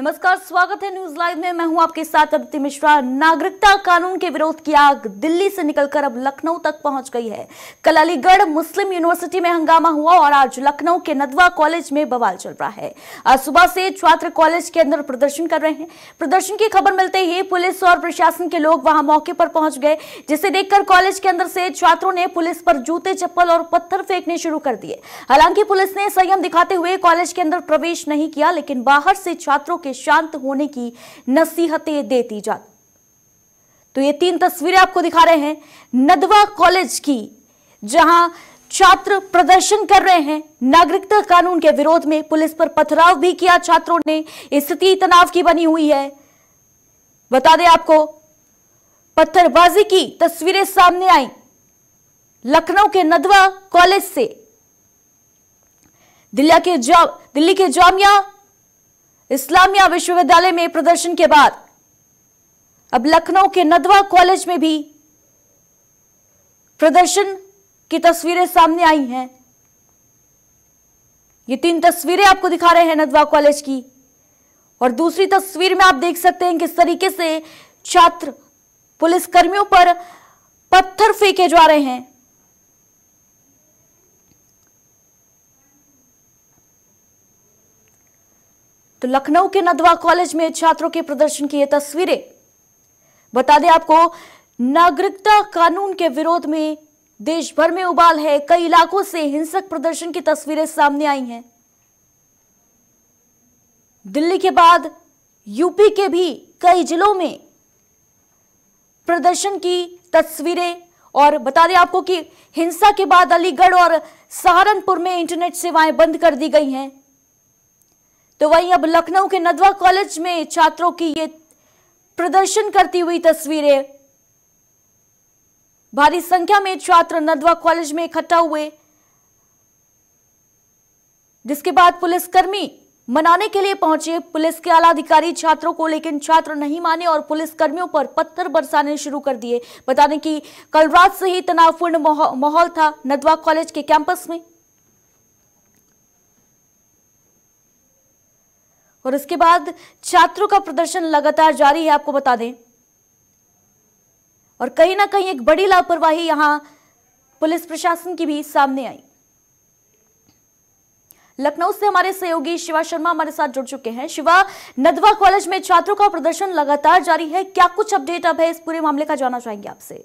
नमस्कार स्वागत है न्यूज लाइव में मैं हूं आपके साथ अदिति मिश्रा नागरिकता कानून के विरोध की आग दिल्ली से निकलकर अब लखनऊ तक पहुंच गई है कल अलीगढ़ मुस्लिम यूनिवर्सिटी में हंगामा हुआ और आज लखनऊ के नदवा कॉलेज में बवाल चल रहा है आज सुबह से छात्र कॉलेज के अंदर प्रदर्शन कर रहे हैं प्रदर्शन की खबर मिलते ही पुलिस और प्रशासन के लोग वहां मौके पर पहुंच गए जिसे देखकर कॉलेज के अंदर से छात्रों ने पुलिस पर जूते चप्पल और पत्थर फेंकने शुरू कर दिए हालांकि पुलिस ने संयम दिखाते हुए कॉलेज के अंदर प्रवेश नहीं किया लेकिन बाहर से छात्रों के के शांत होने की नसीहतें देती जाती तो ये तीन तस्वीरें आपको दिखा रहे हैं नदवा कॉलेज की जहां छात्र प्रदर्शन कर रहे हैं नागरिकता कानून के विरोध में पुलिस पर पथराव भी किया छात्रों ने स्थिति तनाव की बनी हुई है बता दें आपको पत्थरबाजी की तस्वीरें सामने आई लखनऊ के नदवा कॉलेज से दिल्ली के जाम दिल्ली के जामिया इस्लामिया विश्वविद्यालय में प्रदर्शन के बाद अब लखनऊ के नदवा कॉलेज में भी प्रदर्शन की तस्वीरें सामने आई हैं ये तीन तस्वीरें आपको दिखा रहे हैं नदवा कॉलेज की और दूसरी तस्वीर में आप देख सकते हैं किस तरीके से छात्र पुलिसकर्मियों पर पत्थर फेंके जा रहे हैं तो लखनऊ के नदवा कॉलेज में छात्रों के प्रदर्शन की ये तस्वीरें बता दें आपको नागरिकता कानून के विरोध में देश भर में उबाल है कई इलाकों से हिंसक प्रदर्शन की तस्वीरें सामने आई हैं दिल्ली के बाद यूपी के भी कई जिलों में प्रदर्शन की तस्वीरें और बता दें आपको कि हिंसा के बाद अलीगढ़ और सहारनपुर में इंटरनेट सेवाएं बंद कर दी गई हैं तो वहीं अब लखनऊ के नदवा कॉलेज में छात्रों की ये प्रदर्शन करती हुई तस्वीरें भारी संख्या में छात्र नदवा कॉलेज में इकट्ठा हुए जिसके बाद पुलिसकर्मी मनाने के लिए पहुंचे पुलिस के आला अधिकारी छात्रों को लेकिन छात्र नहीं माने और पुलिस कर्मियों पर पत्थर बरसाने शुरू कर दिए बता दें कि कल रात से ही तनावपूर्ण माहौल था नदवा कॉलेज के कैंपस में और इसके बाद छात्रों का प्रदर्शन लगातार जारी है आपको बता दें और कहीं ना कहीं एक बड़ी लापरवाही यहां पुलिस प्रशासन की भी सामने आई लखनऊ से हमारे सहयोगी शिवा शर्मा हमारे साथ जुड़ चुके हैं शिवा नदवा कॉलेज में छात्रों का प्रदर्शन लगातार जारी है क्या कुछ अपडेट अब है इस पूरे मामले का जाना चाहेंगे आपसे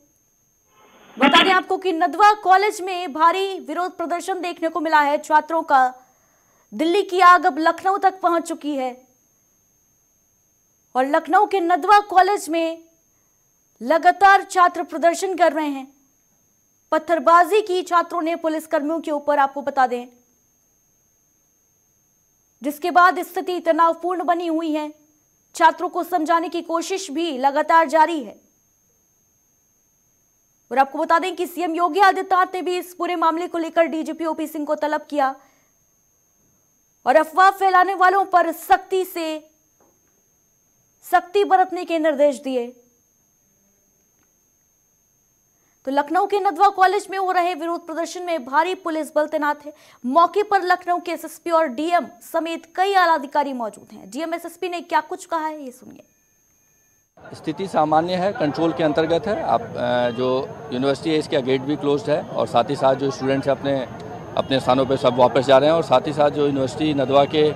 बता दें आपको कि नदवा कॉलेज में भारी विरोध प्रदर्शन देखने को मिला है छात्रों का दिल्ली की आग अब लखनऊ तक पहुंच चुकी है और लखनऊ के नदवा कॉलेज में लगातार छात्र प्रदर्शन कर रहे हैं पत्थरबाजी की छात्रों ने पुलिसकर्मियों के ऊपर आपको बता दें जिसके बाद स्थिति तनावपूर्ण बनी हुई है छात्रों को समझाने की कोशिश भी लगातार जारी है और आपको बता दें कि सीएम योगी आदित्यनाथ ने भी इस पूरे मामले को लेकर डीजीपी ओपी सिंह को तलब किया और अफवाह फैलाने वालों पर सख्ती से सख्ती बरतने के निर्देश दिए तो लखनऊ के नदवा कॉलेज में हो रहे विरोध प्रदर्शन में भारी पुलिस बल तैनात है मौके पर लखनऊ के एसएसपी और डीएम समेत कई आला अधिकारी मौजूद हैं डीएम एसएसपी ने क्या कुछ कहा है ये सुनिए स्थिति सामान्य है कंट्रोल के अंतर्गत है आप जो यूनिवर्सिटी है इसका गेट भी क्लोज है और साथ ही साथ जो स्टूडेंट्स हैं अपने अपने स्थानों पर सब वापस जा रहे हैं और साथ ही साथ जो यूनिवर्सिटी नदवा के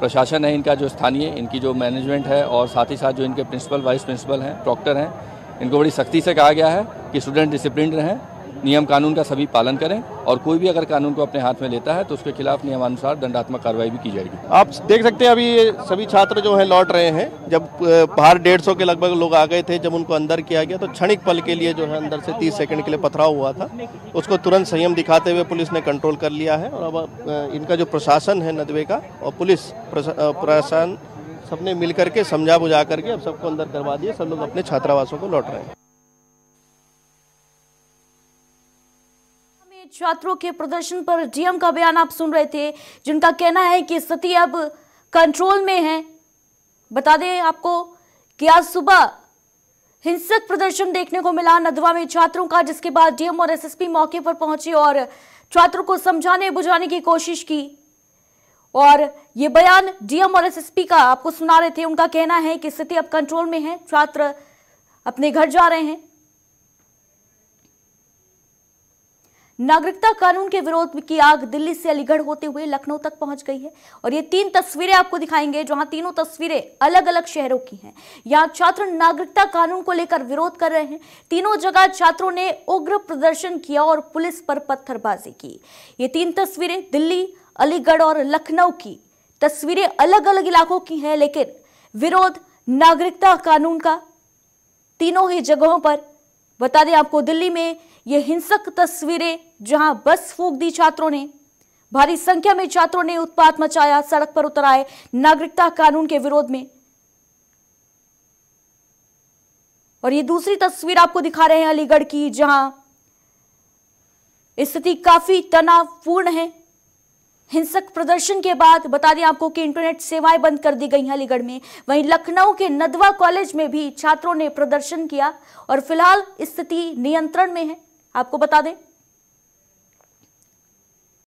प्रशासन है इनका जो स्थानीय इनकी जो मैनेजमेंट है और साथ ही साथ जो इनके प्रिंसिपल वाइस प्रिंसिपल हैं डॉक्टर हैं इनको बड़ी सख्ती से कहा गया है कि स्टूडेंट डिसिप्लिन रहें नियम कानून का सभी पालन करें और कोई भी अगर कानून को अपने हाथ में लेता है तो उसके खिलाफ नियमानुसार दंडात्मक कार्रवाई भी की जाएगी आप देख सकते हैं अभी ये सभी छात्र जो है लौट रहे हैं जब बाहर डेढ़ सौ के लगभग लोग आ गए थे जब उनको अंदर किया गया तो क्षणिक पल के लिए जो है अंदर से तीस सेकंड के लिए पथराव हुआ था उसको तुरंत संयम दिखाते हुए पुलिस ने कंट्रोल कर लिया है और अब इनका जो प्रशासन है नदवे का और पुलिस प्रशासन सबने मिल करके समझा बुझा करके अब सबको अंदर करवा दिया सब लोग अपने छात्रावासों को लौट रहे हैं छात्रों के प्रदर्शन पर डीएम का बयान आप सुन रहे थे जिनका कहना है कि स्थिति अब कंट्रोल में है बता दें आपको कि आज सुबह हिंसक प्रदर्शन देखने को मिला नदवा में छात्रों का जिसके बाद डीएम और एसएसपी मौके पर पहुंचे और छात्रों को समझाने बुझाने की कोशिश की और ये बयान डीएम और एसएसपी का आपको सुना रहे थे उनका कहना है कि स्थिति अब कंट्रोल में है छात्र अपने घर जा रहे हैं नागरिकता कानून के विरोध की आग दिल्ली से अलीगढ़ होते हुए लखनऊ तक पहुंच गई है और ये तीन तस्वीरें आपको दिखाएंगे जहां तीनों तस्वीरें अलग अलग शहरों की हैं यहां छात्र नागरिकता कानून को लेकर विरोध कर रहे हैं तीनों जगह छात्रों ने उग्र प्रदर्शन किया और पुलिस पर पत्थरबाजी की ये तीन तस्वीरें दिल्ली अलीगढ़ और लखनऊ की तस्वीरें अलग अलग इलाकों की हैं लेकिन विरोध नागरिकता कानून का तीनों ही जगहों पर बता दें आपको दिल्ली में ये हिंसक तस्वीरें जहां बस फूक दी छात्रों ने भारी संख्या में छात्रों ने उत्पात मचाया सड़क पर उतर आए नागरिकता कानून के विरोध में और ये दूसरी तस्वीर आपको दिखा रहे हैं अलीगढ़ की जहां स्थिति काफी तनावपूर्ण है हिंसक प्रदर्शन के बाद बता दें आपको कि इंटरनेट सेवाएं बंद कर दी गई हैं अलीगढ़ में वहीं लखनऊ के नदवा कॉलेज में भी छात्रों ने प्रदर्शन किया और फिलहाल स्थिति नियंत्रण में है आपको बता दें